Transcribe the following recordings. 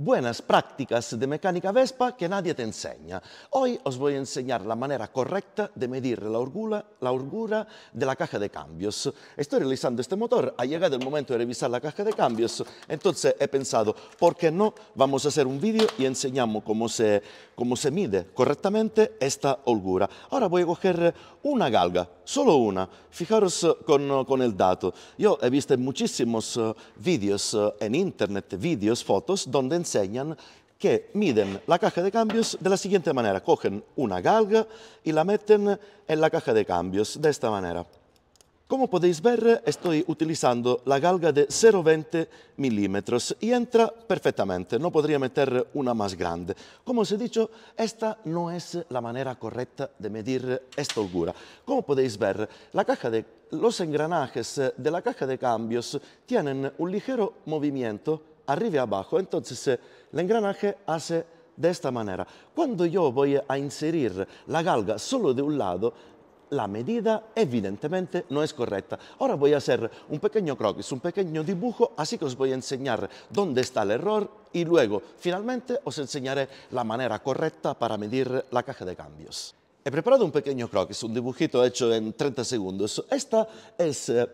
buenas prácticas de mecánica Vespa que nadie te enseña. Hoy os voy a enseñar la manera correcta de medir la holgura, la orgura de la caja de cambios. Estoy realizando este motor, ha llegado el momento de revisar la caja de cambios, entonces he pensado, ¿por qué no? Vamos a hacer un vídeo y enseñamos cómo se, cómo se mide correctamente esta holgura. Ahora voy a coger una galga, solo una. Fijaros eh, con, eh, con el dato. Yo he visto muchísimos eh, vídeos en internet, vídeos, fotos, donde enseñan que miden la caja de cambios de la siguiente manera. Cogen una galga y la meten en la caja de cambios de esta manera. Como podéis ver, estoy utilizando la galga de 0,20 milímetros y entra perfectamente, no podría meter una más grande. Como os he dicho, esta no es la manera correcta de medir esta holgura. Como podéis ver, la caja de, los engranajes de la caja de cambios tienen un ligero movimiento arriba abajo. Entonces el eh, engranaje hace de esta manera. Cuando yo voy a inserir la galga solo de un lado, la medida evidentemente no es correcta. Ahora voy a hacer un pequeño croquis, un pequeño dibujo, así que os voy a enseñar dónde está el error y luego finalmente os enseñaré la manera correcta para medir la caja de cambios. He preparado un pequeño croquis, un dibujito hecho en 30 segundos. Esta es... Eh,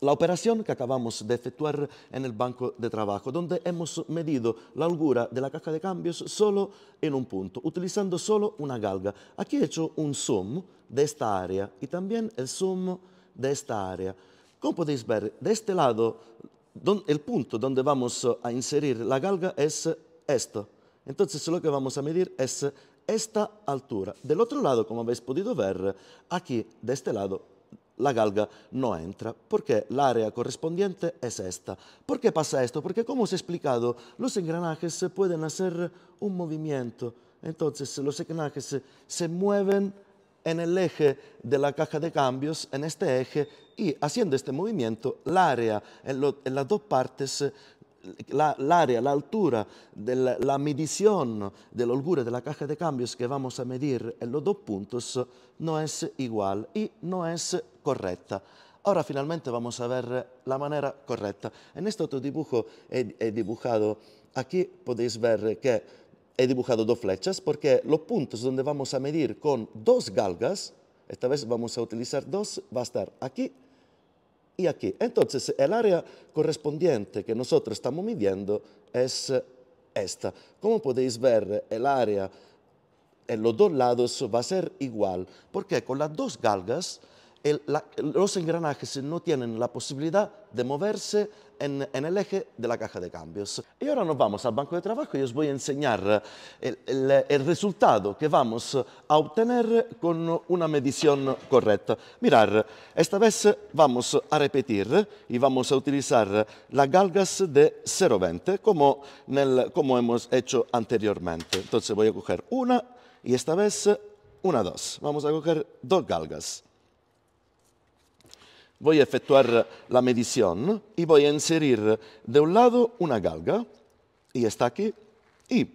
la operación que acabamos de efectuar en el Banco de Trabajo, donde hemos medido la holgura de la caja de cambios solo en un punto, utilizando solo una galga. Aquí he hecho un zoom de esta área y también el zoom de esta área. Como podéis ver, de este lado, el punto donde vamos a inserir la galga es esto. Entonces lo que vamos a medir es esta altura. Del otro lado, como habéis podido ver, aquí, de este lado, la galga no entra porque el área correspondiente es esta. ¿Por qué pasa esto? Porque como os he explicado, los engranajes pueden hacer un movimiento. Entonces los engranajes se mueven en el eje de la caja de cambios, en este eje, y haciendo este movimiento, el área en, en las dos partes la, área, la altura, de la, medición de la holgura de la caja de cambios que vamos a medir en los dos puntos no es igual y no es correcta. Ahora finalmente vamos a ver la manera correcta. En este otro dibujo he, he dibujado, aquí podéis ver que he dibujado dos flechas porque los puntos donde vamos a medir con dos galgas, esta vez vamos a utilizar dos, va a estar aquí y aquí. Entonces, el área correspondiente que nosotros estamos midiendo es eh, esta. Como podéis ver, el área en los dos lados va a ser igual, porque con las dos galgas los engranajes no tienen la posibilidad de moverse en, el eje de la caja de cambios. Y ahora nos vamos al banco de trabajo y os voy a enseñar eh, el, resultado que vamos a obtener con una medición correcta. Mirar, esta vez vamos a repetir y vamos a utilizar la galgas de 0,20 como, como hemos hecho anteriormente. Entonces voy a coger una y esta vez una, dos. Vamos a coger dos galgas voy a efectuar la medición y voy a inserir de un lado una galga, y está aquí, y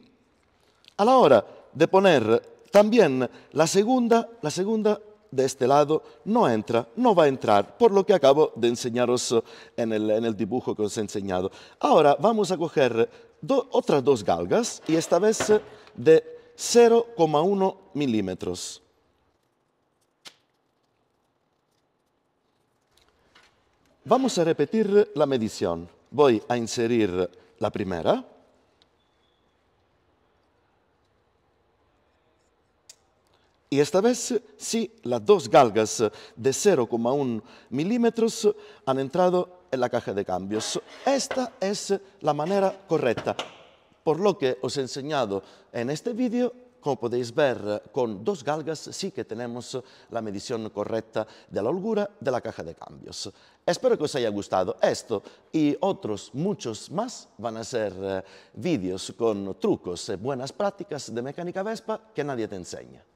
a la hora de poner también la segunda, la segunda de este lado no entra, no va a entrar, por lo que acabo de enseñaros en el, dibujo que os he enseñado. Ahora vamos a coger otras dos galgas, y esta vez de 0,1 milímetros. Vamos a repetir la medición. Voy a inserir la primera. Y esta vez sí, las dos galgas de 0,1 milímetros han entrado en la caja de cambios. Esta es la manera correcta. Por lo que os he enseñado en este vídeo como podéis ver, con dos galgas sí que tenemos la medición correcta de la holgura de la caja de cambios. Espero que os haya gustado esto y otros muchos más van a ser eh, vídeos con trucos y eh, buenas prácticas de mecánica Vespa que nadie te enseña.